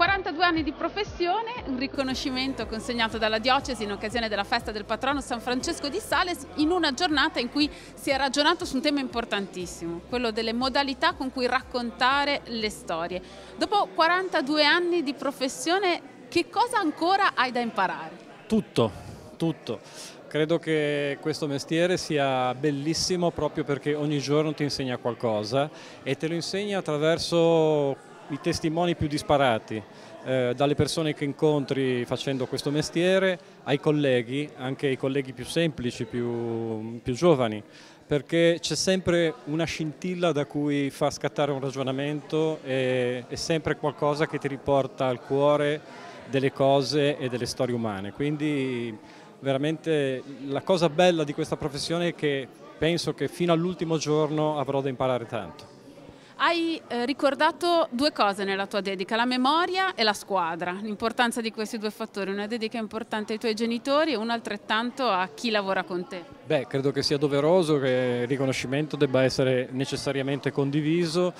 42 anni di professione, un riconoscimento consegnato dalla diocesi in occasione della festa del patrono San Francesco di Sales in una giornata in cui si è ragionato su un tema importantissimo, quello delle modalità con cui raccontare le storie. Dopo 42 anni di professione che cosa ancora hai da imparare? Tutto, tutto. Credo che questo mestiere sia bellissimo proprio perché ogni giorno ti insegna qualcosa e te lo insegna attraverso i testimoni più disparati, eh, dalle persone che incontri facendo questo mestiere ai colleghi, anche i colleghi più semplici, più, più giovani, perché c'è sempre una scintilla da cui fa scattare un ragionamento e è sempre qualcosa che ti riporta al cuore delle cose e delle storie umane. Quindi veramente la cosa bella di questa professione è che penso che fino all'ultimo giorno avrò da imparare tanto. Hai eh, ricordato due cose nella tua dedica, la memoria e la squadra, l'importanza di questi due fattori, una dedica importante ai tuoi genitori e una altrettanto a chi lavora con te. Beh, credo che sia doveroso che il riconoscimento debba essere necessariamente condiviso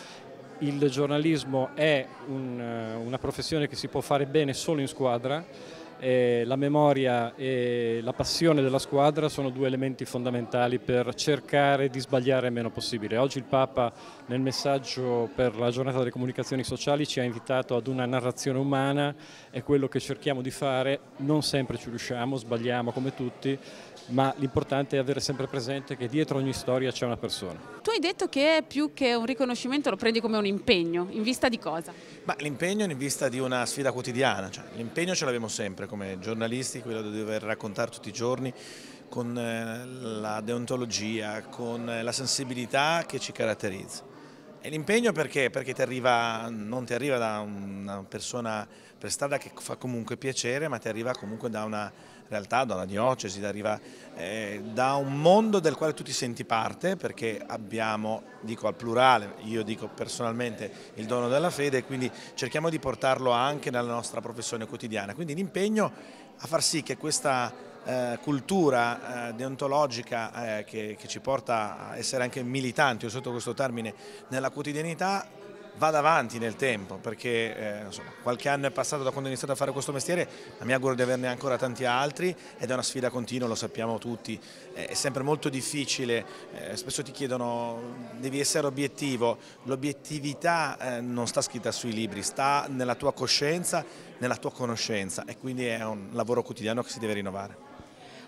il giornalismo è un, eh, una professione che si può fare bene solo in squadra eh, la memoria e la passione della squadra sono due elementi fondamentali per cercare di sbagliare il meno possibile. Oggi il Papa nel messaggio per la giornata delle comunicazioni sociali ci ha invitato ad una narrazione umana, è quello che cerchiamo di fare, non sempre ci riusciamo, sbagliamo come tutti, ma l'importante è avere sempre presente che dietro ogni storia c'è una persona. Tu hai detto che più che un riconoscimento lo prendi come un impegno, in vista di cosa? L'impegno in vista di una sfida quotidiana, cioè, l'impegno ce l'abbiamo sempre come giornalisti, quello di dover raccontare tutti i giorni con eh, la deontologia, con eh, la sensibilità che ci caratterizza. E l'impegno perché? Perché ti arriva, non ti arriva da una persona per strada che fa comunque piacere, ma ti arriva comunque da una realtà, da una diocesi, arriva eh, da un mondo del quale tu ti senti parte perché abbiamo, dico al plurale, io dico personalmente il dono della fede, quindi cerchiamo di portarlo anche nella nostra professione quotidiana, quindi l'impegno a far sì che questa eh, cultura eh, deontologica eh, che, che ci porta a essere anche militanti, o sotto questo termine, nella quotidianità vada avanti nel tempo perché eh, insomma, qualche anno è passato da quando ho iniziato a fare questo mestiere ma mi auguro di averne ancora tanti altri ed è una sfida continua, lo sappiamo tutti è sempre molto difficile eh, spesso ti chiedono devi essere obiettivo l'obiettività eh, non sta scritta sui libri sta nella tua coscienza nella tua conoscenza e quindi è un lavoro quotidiano che si deve rinnovare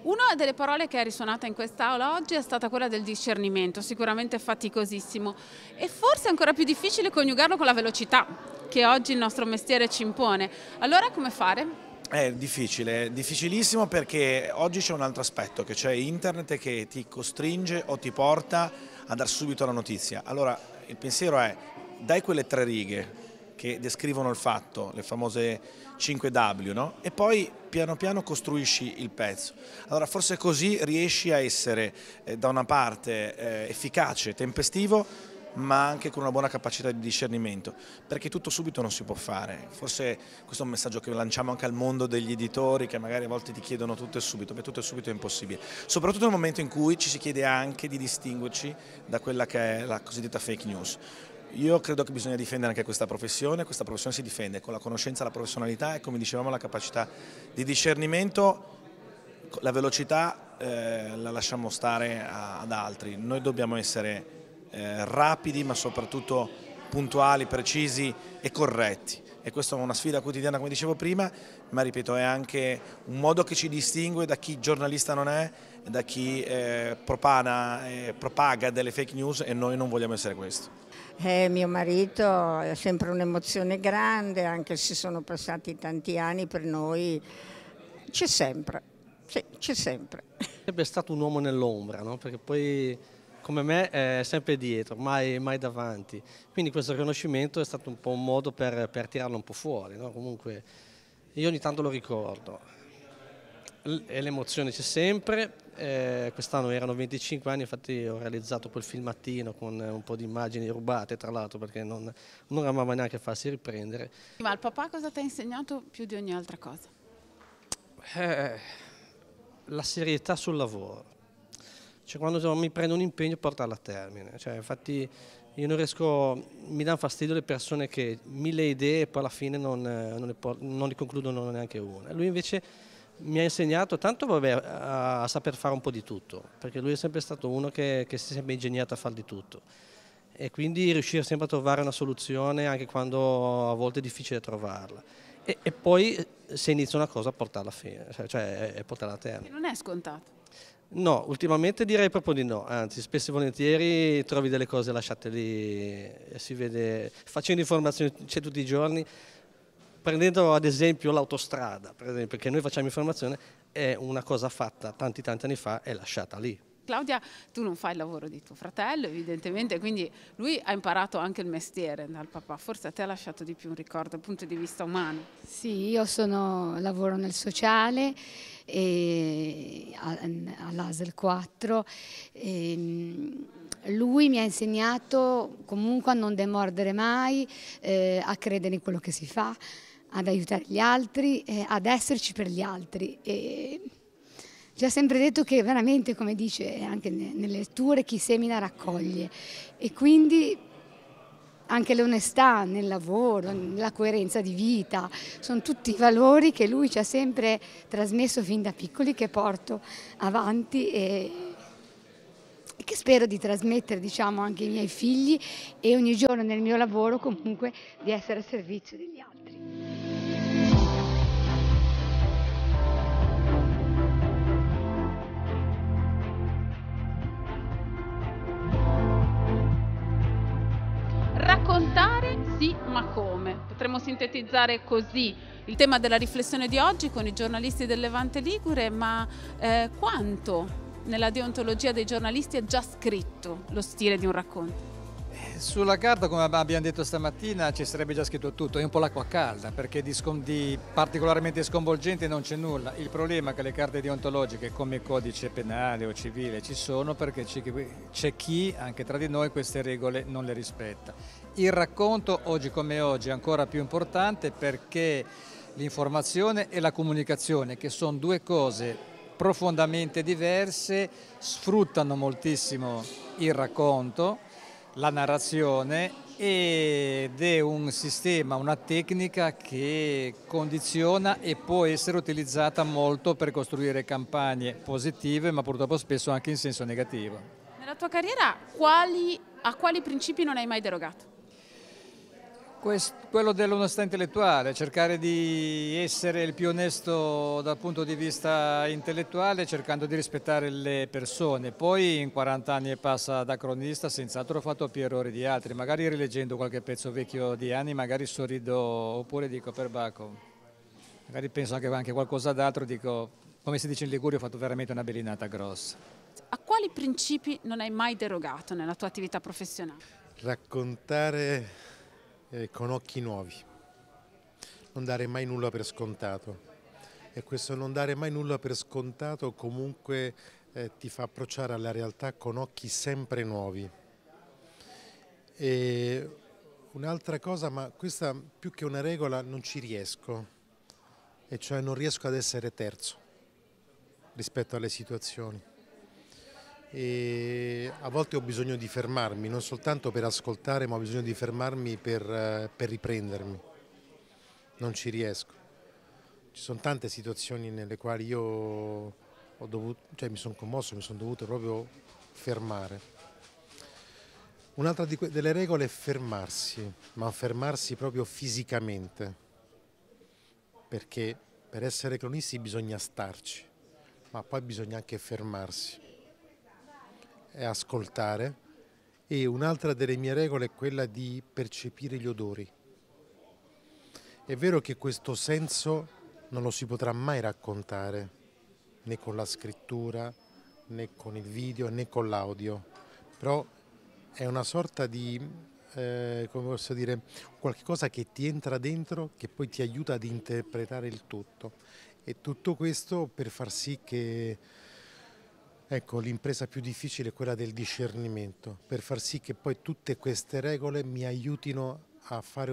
una delle parole che è risuonata in quest'aula oggi è stata quella del discernimento, sicuramente faticosissimo e forse ancora più difficile coniugarlo con la velocità che oggi il nostro mestiere ci impone. Allora come fare? È difficile, difficilissimo perché oggi c'è un altro aspetto, che c'è internet che ti costringe o ti porta a dar subito la notizia. Allora il pensiero è dai quelle tre righe che descrivono il fatto, le famose 5W, no? e poi piano piano costruisci il pezzo. Allora forse così riesci a essere eh, da una parte eh, efficace, tempestivo, ma anche con una buona capacità di discernimento, perché tutto subito non si può fare. Forse questo è un messaggio che lanciamo anche al mondo degli editori che magari a volte ti chiedono tutto e subito, beh tutto e subito è impossibile, soprattutto nel momento in cui ci si chiede anche di distinguerci da quella che è la cosiddetta fake news. Io credo che bisogna difendere anche questa professione, questa professione si difende con la conoscenza, la professionalità e come dicevamo la capacità di discernimento, la velocità eh, la lasciamo stare a, ad altri, noi dobbiamo essere eh, rapidi ma soprattutto puntuali, precisi e corretti e questa è una sfida quotidiana come dicevo prima, ma ripeto è anche un modo che ci distingue da chi giornalista non è, da chi eh, propana, eh, propaga delle fake news e noi non vogliamo essere questo. Eh, mio marito è sempre un'emozione grande, anche se sono passati tanti anni per noi, c'è sempre, sì, c'è sempre. Sarebbe stato un uomo nell'ombra, no? perché poi come me è sempre dietro, mai, mai davanti. Quindi questo riconoscimento è stato un po' un modo per, per tirarlo un po' fuori, no? comunque io ogni tanto lo ricordo. l'emozione c'è sempre, eh, quest'anno erano 25 anni, infatti ho realizzato quel filmattino con un po' di immagini rubate tra l'altro perché non, non amava neanche farsi riprendere. Ma il papà cosa ti ha insegnato più di ogni altra cosa? Eh, la serietà sul lavoro cioè quando mi prendo un impegno portarlo a termine. Cioè, infatti io non riesco, mi danno fastidio le persone che mille idee e poi alla fine non, non, le, non le concludono neanche una. Lui invece mi ha insegnato tanto vabbè, a, a, saper fare un po' di tutto, perché lui è sempre stato uno che, che si è sempre ingegnato a fare di tutto e quindi riuscire sempre a trovare una soluzione anche quando a volte è difficile trovarla. E, e poi se inizia una cosa portarla a fine, cioè, cioè portarla a termine. Non è scontato. No, ultimamente direi proprio di no, anzi spesso e volentieri trovi delle cose lasciate lì, si vede, facendo informazioni c'è tutti i giorni, prendendo ad esempio l'autostrada, per esempio, che noi facciamo informazione, è una cosa fatta tanti tanti anni fa e lasciata lì. Claudia, tu non fai il lavoro di tuo fratello, evidentemente, quindi lui ha imparato anche il mestiere dal papà, forse a te ha lasciato di più un ricordo dal punto di vista umano. Sì, io sono, lavoro nel sociale all'ASL 4. Ehm, lui mi ha insegnato comunque a non demordere mai, eh, a credere in quello che si fa, ad aiutare gli altri, eh, ad esserci per gli altri. E ci sempre detto che veramente, come dice anche nelle letture, chi semina raccoglie e quindi anche l'onestà nel lavoro, la coerenza di vita, sono tutti valori che lui ci ha sempre trasmesso fin da piccoli che porto avanti e che spero di trasmettere diciamo, anche ai miei figli e ogni giorno nel mio lavoro comunque di essere a servizio degli altri. Raccontare sì, ma come? Potremmo sintetizzare così il tema della riflessione di oggi con i giornalisti del Levante Ligure, ma eh, quanto nella deontologia dei giornalisti è già scritto lo stile di un racconto? Eh, sulla carta, come abbiamo detto stamattina, ci sarebbe già scritto tutto, è un po' l'acqua calda, perché di, di particolarmente sconvolgente non c'è nulla. Il problema è che le carte deontologiche, come codice penale o civile, ci sono perché c'è chi, anche tra di noi, queste regole non le rispetta. Il racconto oggi come oggi è ancora più importante perché l'informazione e la comunicazione, che sono due cose profondamente diverse, sfruttano moltissimo il racconto, la narrazione ed è un sistema, una tecnica che condiziona e può essere utilizzata molto per costruire campagne positive, ma purtroppo spesso anche in senso negativo. Nella tua carriera quali, a quali principi non hai mai derogato? Questo, quello dell'onestà intellettuale, cercare di essere il più onesto dal punto di vista intellettuale, cercando di rispettare le persone. Poi in 40 anni e passa da cronista, senz'altro ho fatto più errori di altri, magari rileggendo qualche pezzo vecchio di anni, magari sorrido oppure dico per perbacco. Magari penso anche, anche qualcosa d'altro, dico come si dice in Liguria ho fatto veramente una belinata grossa. A quali principi non hai mai derogato nella tua attività professionale? Raccontare eh, con occhi nuovi, non dare mai nulla per scontato e questo non dare mai nulla per scontato comunque eh, ti fa approcciare alla realtà con occhi sempre nuovi. E un'altra cosa, ma questa più che una regola non ci riesco, e cioè non riesco ad essere terzo rispetto alle situazioni e a volte ho bisogno di fermarmi, non soltanto per ascoltare, ma ho bisogno di fermarmi per, eh, per riprendermi. Non ci riesco. Ci sono tante situazioni nelle quali io dovuto, cioè mi sono commosso, mi sono dovuto proprio fermare. Un'altra delle regole è fermarsi, ma fermarsi proprio fisicamente, perché per essere cronisti bisogna starci, ma poi bisogna anche fermarsi è ascoltare e un'altra delle mie regole è quella di percepire gli odori. È vero che questo senso non lo si potrà mai raccontare, né con la scrittura, né con il video, né con l'audio, però è una sorta di, eh, come posso dire, qualcosa che ti entra dentro, che poi ti aiuta ad interpretare il tutto. E tutto questo per far sì che Ecco, l'impresa più difficile è quella del discernimento, per far sì che poi tutte queste regole mi aiutino a fare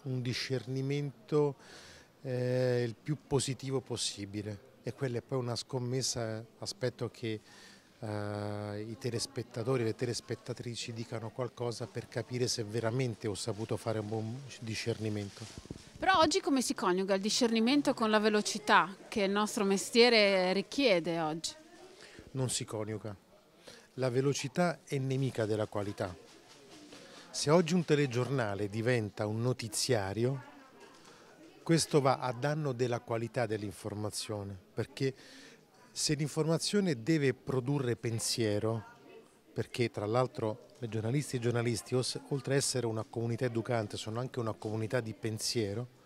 un discernimento eh, il più positivo possibile. E quella è poi una scommessa, aspetto che eh, i telespettatori e le telespettatrici dicano qualcosa per capire se veramente ho saputo fare un buon discernimento. Però oggi come si coniuga il discernimento con la velocità che il nostro mestiere richiede oggi? non si coniuga. La velocità è nemica della qualità. Se oggi un telegiornale diventa un notiziario, questo va a danno della qualità dell'informazione, perché se l'informazione deve produrre pensiero, perché tra l'altro i giornalisti e i giornalisti, oltre ad essere una comunità educante, sono anche una comunità di pensiero,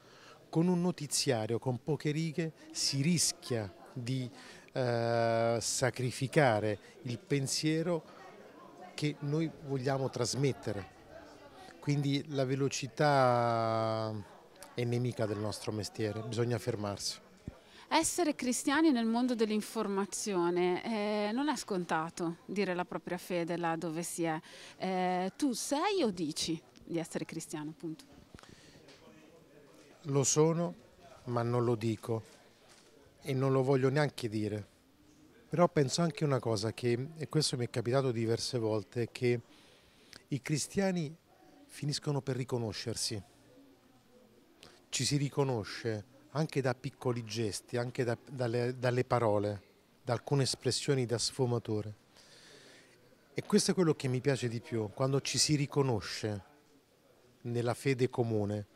con un notiziario, con poche righe, si rischia di eh, sacrificare il pensiero che noi vogliamo trasmettere. Quindi la velocità è nemica del nostro mestiere, bisogna fermarsi. Essere cristiani nel mondo dell'informazione eh, non è scontato dire la propria fede là dove si è. Eh, tu sei o dici di essere cristiano, appunto? Lo sono, ma non lo dico e non lo voglio neanche dire. Però penso anche una cosa, che, e questo mi è capitato diverse volte, che i cristiani finiscono per riconoscersi. Ci si riconosce anche da piccoli gesti, anche da, dalle, dalle parole, da alcune espressioni da sfumatore. E questo è quello che mi piace di più, quando ci si riconosce nella fede comune,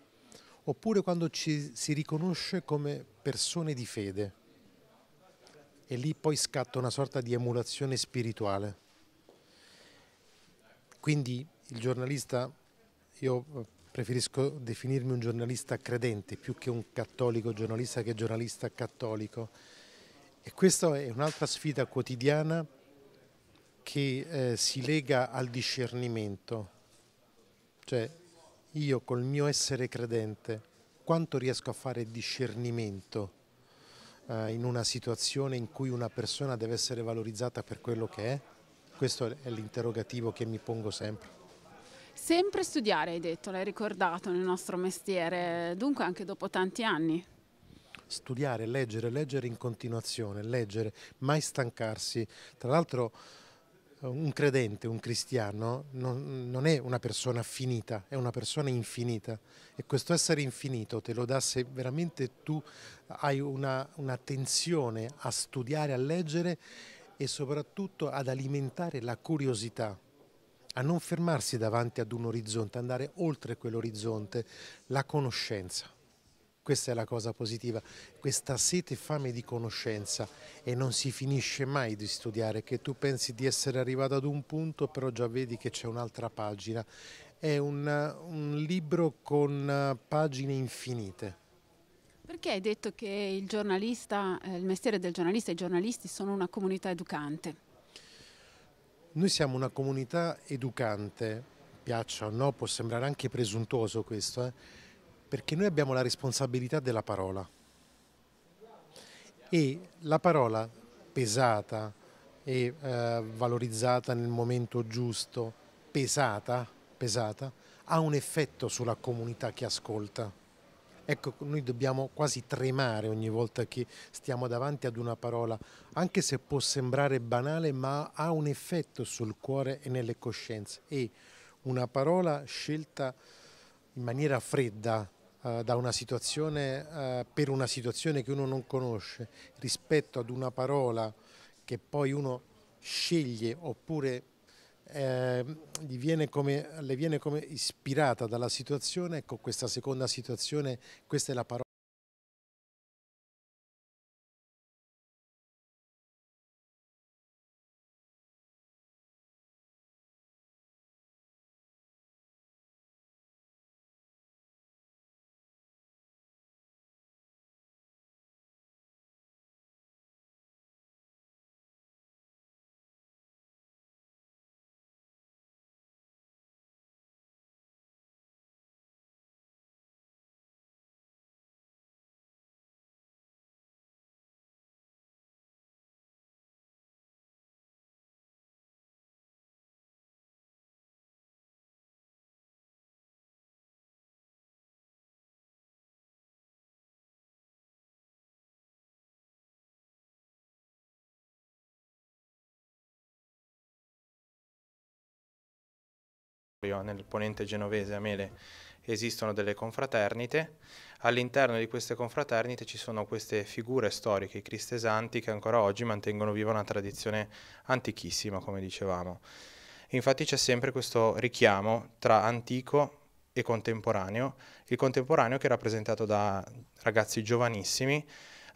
oppure quando ci si riconosce come persone di fede e lì poi scatta una sorta di emulazione spirituale. Quindi il giornalista, io eh, preferisco definirmi un giornalista credente più che un cattolico giornalista che giornalista cattolico. E questa è un'altra sfida quotidiana che eh, si lega al discernimento. Cioè io col mio essere credente, quanto riesco a fare discernimento? Eh, in una situazione in cui una persona deve essere valorizzata per quello che è? Questo è l'interrogativo che mi pongo sempre. Sempre studiare, hai detto, l'hai ricordato nel nostro mestiere, dunque anche dopo tanti anni. Studiare, leggere, leggere in continuazione, leggere, mai stancarsi. Tra l'altro un credente, un cristiano, non, non, è una persona finita, è una persona infinita. E questo essere infinito te lo dà se veramente tu hai un'attenzione a studiare, a leggere e soprattutto ad alimentare la curiosità, a non fermarsi davanti ad un orizzonte, andare oltre quell'orizzonte, la conoscenza questa è la cosa positiva, questa sete e fame di conoscenza e non si finisce mai di studiare, che tu pensi di essere arrivato ad un punto però già vedi che c'è un'altra pagina, è un, un libro con eh, pagine infinite. Perché hai detto che il giornalista, eh, il mestiere del giornalista e i giornalisti sono una comunità educante? Noi siamo una comunità educante, piaccia o no, può sembrare anche presuntuoso questo, eh? perché noi abbiamo la responsabilità della parola e la parola pesata e eh, valorizzata nel momento giusto, pesata, pesata, ha un effetto sulla comunità che ascolta. Ecco, noi dobbiamo quasi tremare ogni volta che stiamo davanti ad una parola, anche se può sembrare banale, ma ha un effetto sul cuore e nelle coscienze. E una parola scelta in maniera fredda, eh, da una situazione, eh, per una situazione che uno non conosce rispetto ad una parola che poi uno sceglie oppure eh, viene come, le viene come ispirata dalla situazione, ecco questa seconda situazione, questa è la parola. Nel ponente genovese a Mele esistono delle confraternite, all'interno di queste confraternite ci sono queste figure storiche, i cristesanti, che ancora oggi mantengono viva una tradizione antichissima, come dicevamo. Infatti c'è sempre questo richiamo tra antico e contemporaneo, il contemporaneo che è rappresentato da ragazzi giovanissimi,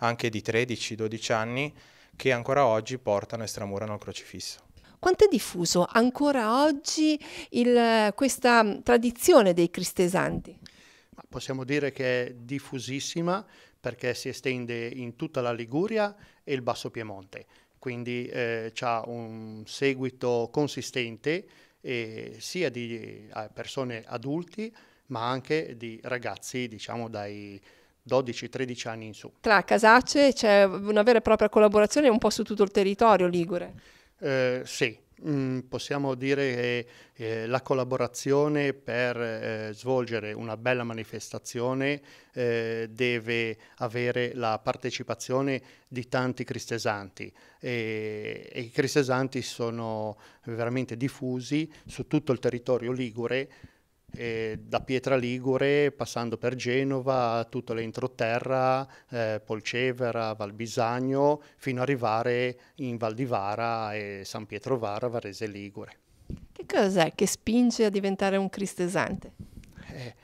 anche di 13-12 anni, che ancora oggi portano e stramurano il crocifisso. Quanto è diffuso ancora oggi il, questa mm, tradizione dei cristesanti? Possiamo dire che è diffusissima perché si estende in tutta la Liguria e il Basso Piemonte, quindi eh, ha un seguito consistente eh, sia di eh, persone adulti ma anche di ragazzi diciamo dai 12-13 anni in su. Tra Casace c'è una vera e propria collaborazione un po' su tutto il territorio ligure. Eh, sì, mm, possiamo dire che eh, la collaborazione per eh, svolgere una bella manifestazione eh, deve avere la partecipazione di tanti cristesanti e, e i cristesanti sono veramente diffusi su tutto il territorio ligure eh, da Pietra Ligure, passando per Genova, tutta l'entroterra, eh, Polcevera, Valbisagno, fino ad arrivare in Val di Vara e San Pietro Vara, Varese Ligure. Che cos'è che spinge a diventare un cristesante? Eh,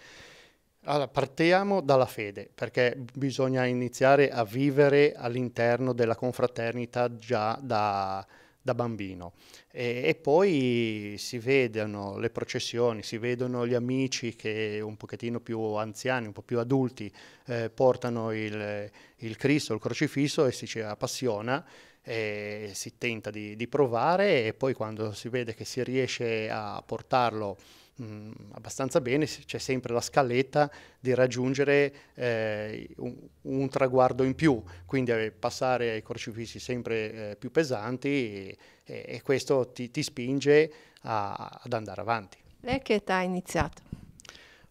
allora, partiamo dalla fede, perché bisogna iniziare a vivere all'interno della confraternita già da da bambino e, e, poi si vedono le processioni, si vedono gli amici che un pochettino più anziani, un po' più adulti eh, portano il, il, Cristo, il crocifisso e si ci appassiona e si tenta di, di provare e poi quando si vede che si riesce a portarlo mh, mm, abbastanza bene, c'è sempre la scaletta di raggiungere eh, un, un, traguardo in più, quindi eh, passare ai crocifissi sempre eh, più pesanti e, e questo ti, ti spinge a, ad andare avanti. Lei che età hai iniziato?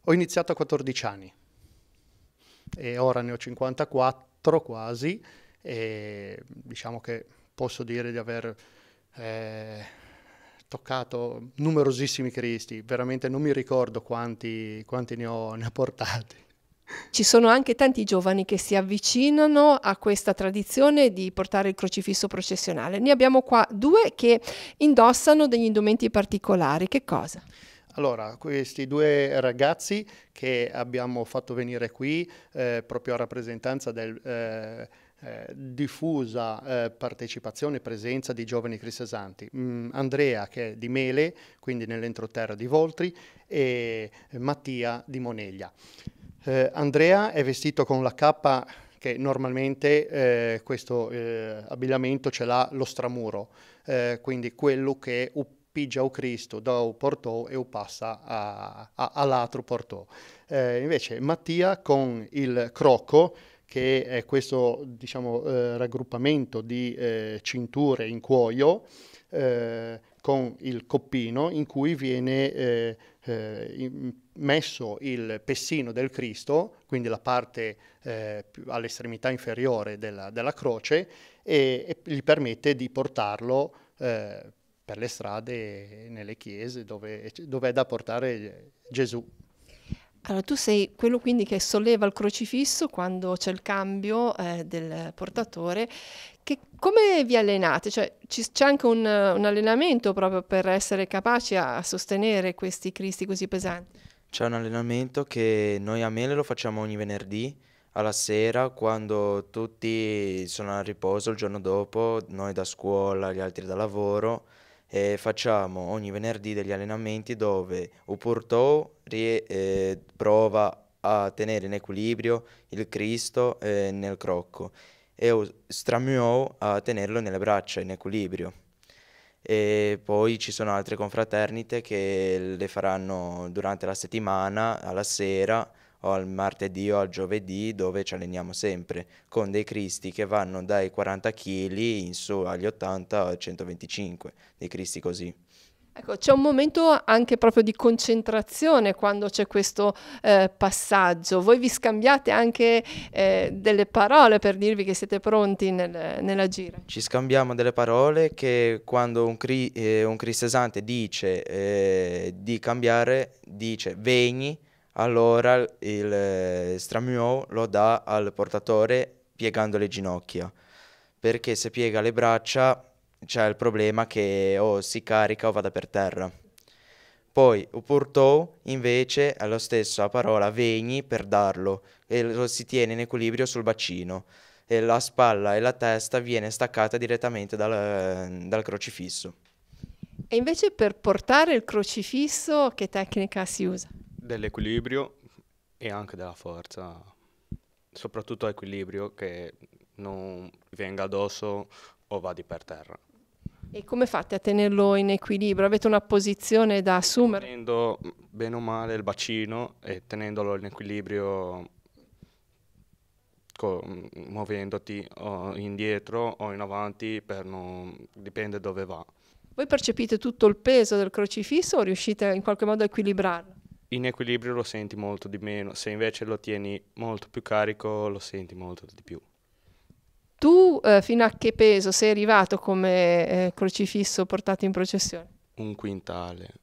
Ho iniziato a 14 anni e ora ne ho 54 quasi e diciamo che posso dire di aver... Eh, toccato numerosissimi Cristi, veramente non mi ricordo quanti, quanti ne, ho, ne ho portati. Ci sono anche tanti giovani che si avvicinano a questa tradizione di portare il crocifisso processionale. Ne abbiamo qua due che indossano degli indumenti particolari. Che cosa? Allora, questi due ragazzi che abbiamo fatto venire qui eh, proprio a rappresentanza del... Eh, eh, diffusa eh, partecipazione e presenza di giovani cristesanti. Mm, Andrea che è di Mele, quindi nell'entroterra di Voltri, e Mattia di Moneglia. Eh, Andrea è vestito con la cappa che normalmente eh, questo eh, abbigliamento ce l'ha lo stramuro, quindi quello che pigia o Cristo da o portò e o passa all'altro portò. invece Mattia con il crocco che è questo diciamo, eh, raggruppamento di eh, cinture in cuoio eh, con il coppino in cui viene eh, eh, in, messo il pessino del Cristo, quindi la parte eh, all'estremità inferiore della, della croce, e, e, gli permette di portarlo per le strade, nelle chiese dove, dove è da portare Gesù. Allora, tu sei quello quindi che solleva il crocifisso quando c'è il cambio eh, del portatore. Che, come vi allenate? Cioè, c'è anche un, un, allenamento proprio per essere capaci a, a sostenere questi cristi così pesanti? C'è un allenamento che noi a Mele lo facciamo ogni venerdì alla sera quando tutti sono a riposo il giorno dopo, noi da scuola, gli altri da lavoro eh, facciamo ogni venerdì degli allenamenti dove Oporto eh, prova a tenere in equilibrio il Cristo eh, nel crocco e Stramiou a tenerlo nelle braccia in equilibrio. E poi ci sono altre confraternite che le faranno durante la settimana, alla sera, o al martedì o al giovedì dove ci alleniamo sempre con dei cristi che vanno dai 40 kg in su agli 80 o ai 125, dei cristi così. Ecco, c'è un momento anche proprio di concentrazione quando c'è questo eh, passaggio. Voi vi scambiate anche eh, delle parole per dirvi che siete pronti nel, nella gira. Ci scambiamo delle parole che quando un, cri, eh, un cristesante dice eh, di cambiare, dice vegni, allora il eh, stramio lo dà al portatore piegando le ginocchia, perché se piega le braccia c'è il problema che o si carica o vada per terra. Poi Upurtou invece è lo la stessa parola vegni per darlo e lo si tiene in equilibrio sul bacino e la spalla e la testa viene staccata direttamente dal, dal crocifisso. E invece per portare il crocifisso che tecnica si usa? dell'equilibrio e anche della forza, soprattutto equilibrio che non venga addosso o vadi per terra. E come fate a tenerlo in equilibrio? Avete una posizione da assumere? Tenendo bene o male il bacino e tenendolo in equilibrio mm, muovendoti o indietro o in avanti, non... dipende dove va. Voi percepite tutto il peso del crocifisso o riuscite in qualche modo a equilibrarlo? in equilibrio lo senti molto di meno, se invece lo tieni molto più carico lo senti molto di più. Tu eh, fino a che peso sei arrivato come eh, crocifisso portato in processione? Un quintale,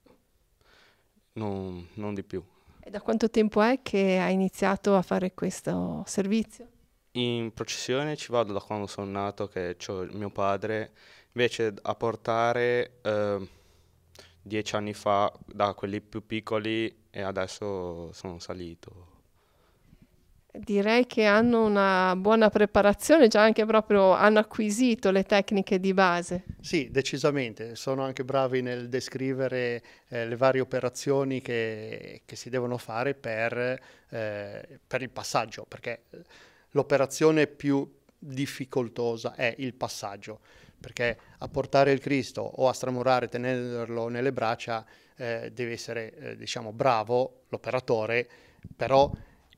non, non, di più. E da quanto tempo è che hai iniziato a fare questo servizio? In processione ci vado da quando sono nato, che ho mio padre, invece a portare eh, dieci anni fa da quelli più piccoli e adesso sono salito. Direi che hanno una buona preparazione, già anche proprio hanno acquisito le tecniche di base. Sì, decisamente, sono anche bravi nel descrivere eh, le varie operazioni che, che, si devono fare per, eh, per il passaggio, perché l'operazione più difficoltosa è il passaggio, perché a portare il Cristo o a stramurare, tenerlo nelle braccia, eh, deve essere eh, diciamo bravo l'operatore, però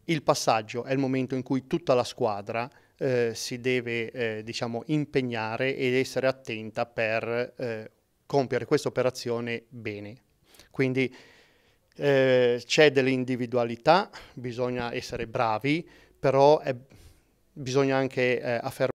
il passaggio è il momento in cui tutta la squadra eh, si deve eh, diciamo impegnare ed essere attenta per eh, compiere questa operazione bene. Quindi eh, c'è dell'individualità, bisogna essere bravi, però è, bisogna anche affermare